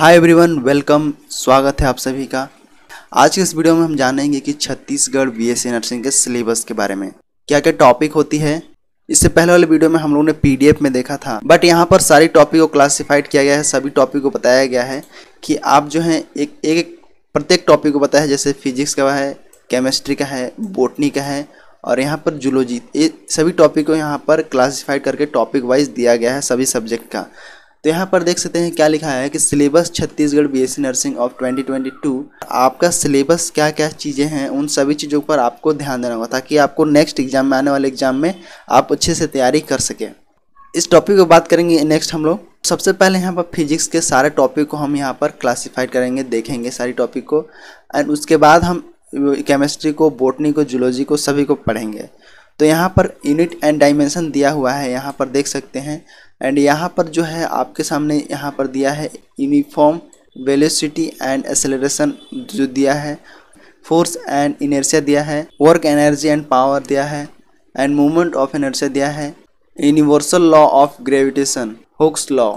hi everyone welcome स्वागत है आप सभी का आज के इस वीडियो में हम जानेंगे कि छत्तीसगढ़ बीएससी नर्सिंग e के सिलेबस के बारे में क्या क्या टॉपिक होती है इससे पहले वाले वीडियो में हम लोगों ने पीडीएफ में देखा था बट यहाँ पर सारी टॉपिक को क्लासिफाइड किया गया है सभी टॉपिक को बताया गया है कि आप जो है एक एक, एक प्रत्येक टॉपिक को बताया है जैसे फिजिक्स का है केमिस्ट्री का है बोटनी का है और यहाँ पर जुलोजी ये सभी टॉपिक को यहाँ पर क्लासिफाइड करके टॉपिक वाइज दिया गया है सभी सब्जेक्ट का तो यहाँ पर देख सकते हैं क्या लिखा है कि syllabus Chhattisgarh BSc nursing of 2022 आपका सिलेबस क्या क्या चीज़ें हैं उन सभी चीज़ों पर आपको ध्यान देना होगा ताकि आपको नेक्स्ट एग्जाम में आने वाले एग्जाम में आप अच्छे से तैयारी कर सकें इस टॉपिक पर बात करेंगे नेक्स्ट हम लोग सबसे पहले यहाँ पर फिजिक्स के सारे टॉपिक को हम यहाँ पर क्लासीफाइड करेंगे देखेंगे सारी टॉपिक को एंड उसके बाद हम केमिस्ट्री को बोटनी को जुलॉजी को सभी को पढ़ेंगे तो यहाँ पर यूनिट एंड डायमेंशन दिया हुआ है यहाँ पर देख सकते हैं एंड यहाँ पर जो है आपके सामने यहाँ पर दिया है यूनिफॉर्म वेलोसिटी एंड एसेलरेशन जो दिया है फोर्स एंड इनर्शिया दिया है वर्क एनर्जी एंड पावर दिया है एंड मूवमेंट ऑफ एनर्शिया दिया है universal law of gravitation Hooke's law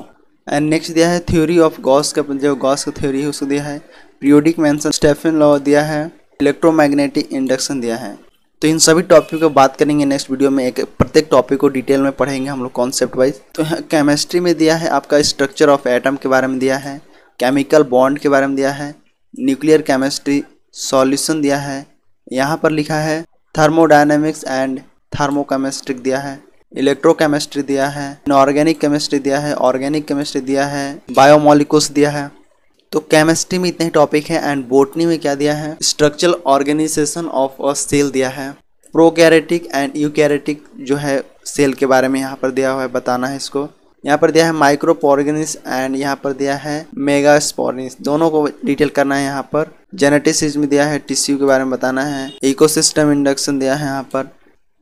and next दिया है थ्योरी ऑफ गॉस का जो गॉस का थ्योरी है उसको दिया है पीरियोडिक मेंशन स्टेफन लॉ दिया है इलेक्ट्रोमैग्नेटिक इंडक्शन दिया है तो इन सभी टॉपिक को बात करेंगे नेक्स्ट वीडियो में एक प्रत्येक टॉपिक को डिटेल में पढ़ेंगे हम लोग कॉन्सेप्ट वाइज तो केमिस्ट्री हाँ, में दिया है आपका स्ट्रक्चर ऑफ एटम के बारे में दिया है केमिकल बॉन्ड के बारे में दिया है न्यूक्लियर केमिस्ट्री सॉल्यूशन दिया है यहाँ पर लिखा है थर्मोडाइनमिक्स एंड थर्मोकेमिस्ट्रिक दिया है इलेक्ट्रोकेमिस्ट्री दिया है इनऑर्गेनिक केमिस्ट्री दिया है ऑर्गेनिक केमिस्ट्री दिया है बायोमोलिकोस दिया है तो केमिस्ट्री में इतने टॉपिक है एंड बोटनी में क्या दिया है structural organisation of a cell दिया है प्रोकैरेटिक एंड यूकैरेटिक जो है सेल के बारे में यहाँ पर दिया हुआ है बताना है इसको यहाँ पर दिया है माइक्रोपोर्गनिस एंड यहाँ पर दिया है मेगा स्पोर्निस दोनों को डिटेल करना है यहाँ पर जेनेटिसिज्म में दिया है टिश्यू के बारे में बताना है इकोसिस्टम इंडक्शन दिया है यहाँ पर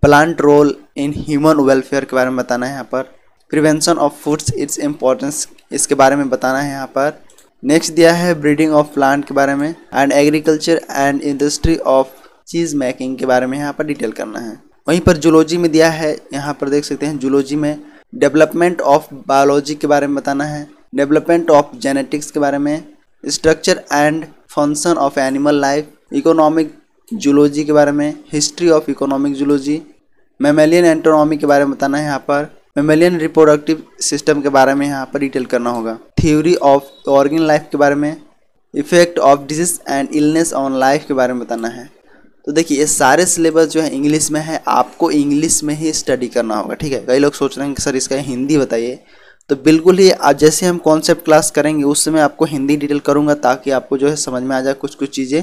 plant role in human welfare के बारे में बताना है यहाँ पर prevention of foods its importance इसके बारे में बताना है यहाँ पर नेक्स्ट दिया है ब्रीडिंग ऑफ प्लांट के बारे में and agriculture and industry of cheese making के बारे में यहाँ पर डिटेल करना है वहीं पर जूलॉजी में दिया है यहाँ पर देख सकते हैं जूलॉजी में डेवलपमेंट ऑफ बायोलॉजी के बारे में बताना है डेवलपमेंट ऑफ जेनेटिक्स के बारे में structure and function of animal life economic zoology के बारे में history of economic zoology mammalian anatomy के बारे में बताना है यहाँ पर मेमेलियन रिप्रोडक्टिव सिस्टम के बारे में यहाँ पर डिटेल करना होगा थ्योरी ऑफ ऑर्गेन लाइफ के बारे में effect of disease and illness on life के बारे में बताना है तो देखिए ये सारे सिलेबस जो है इंग्लिश में है आपको इंग्लिश में ही स्टडी करना होगा ठीक है कई लोग सोच रहे हैं कि सर इसका हिंदी बताइए तो बिल्कुल ही आज जैसे हम कॉन्सेप्ट क्लास करेंगे उस समय आपको हिंदी डिटेल करूँगा ताकि आपको जो है समझ में आ जाए कुछ कुछ चीज़ें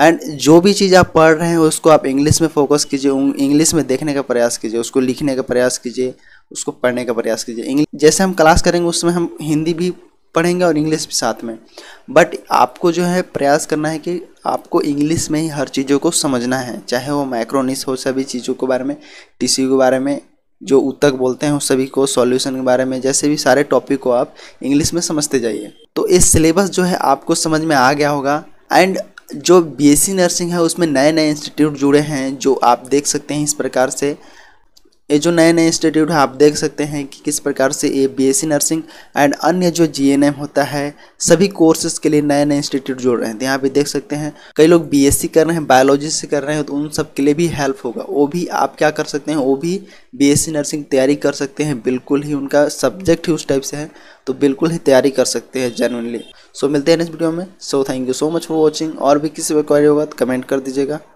एंड जो भी चीज़ आप पढ़ रहे हैं उसको आप इंग्लिश में फोकस कीजिए इंग्लिश में देखने का प्रयास कीजिए उसको लिखने का प्रयास कीजिए उसको पढ़ने का प्रयास कीजिए इंग्लिश जैसे हम क्लास करेंगे उसमें हम हिंदी भी पढ़ेंगे और इंग्लिश भी साथ में बट आपको जो है प्रयास करना है कि आपको इंग्लिश में ही हर चीज़ों को समझना है चाहे वो माइक्रोनिस हो सभी चीज़ों के बारे में टीसी के बारे में जो उत्तक बोलते हैं उस सभी को सॉल्यूशन के बारे में जैसे भी सारे टॉपिक को आप इंग्लिश में समझते जाइए तो इस सिलेबस जो है आपको समझ में आ गया होगा एंड जो बीएससी नर्सिंग है उसमें नए नए इंस्टीट्यूट जुड़े हैं जो आप देख सकते हैं इस प्रकार से ये जो नए नए इंस्टीट्यूट है आप देख सकते हैं कि किस प्रकार से ये बीएससी नर्सिंग एंड अन्य जो जीएनएम होता है सभी कोर्सेज के लिए नए नए इंस्टीट्यूट जोड़ रहे हैं तो यहाँ पे देख सकते हैं कई लोग बीएससी कर रहे हैं बायोलॉजी से कर रहे हैं तो उन सब के लिए भी हेल्प होगा वो भी आप क्या कर सकते हैं वो भी बी नर्सिंग तैयारी कर सकते हैं बिल्कुल ही उनका सब्जेक्ट ही उस टाइप से है तो बिल्कुल ही तैयारी कर सकते हैं जेनुअनली सो मिलते हैं नेक्स्ट वीडियो में so thank you so much for watching और भी किसी पर क्वारी होगा तो कमेंट कर दीजिएगा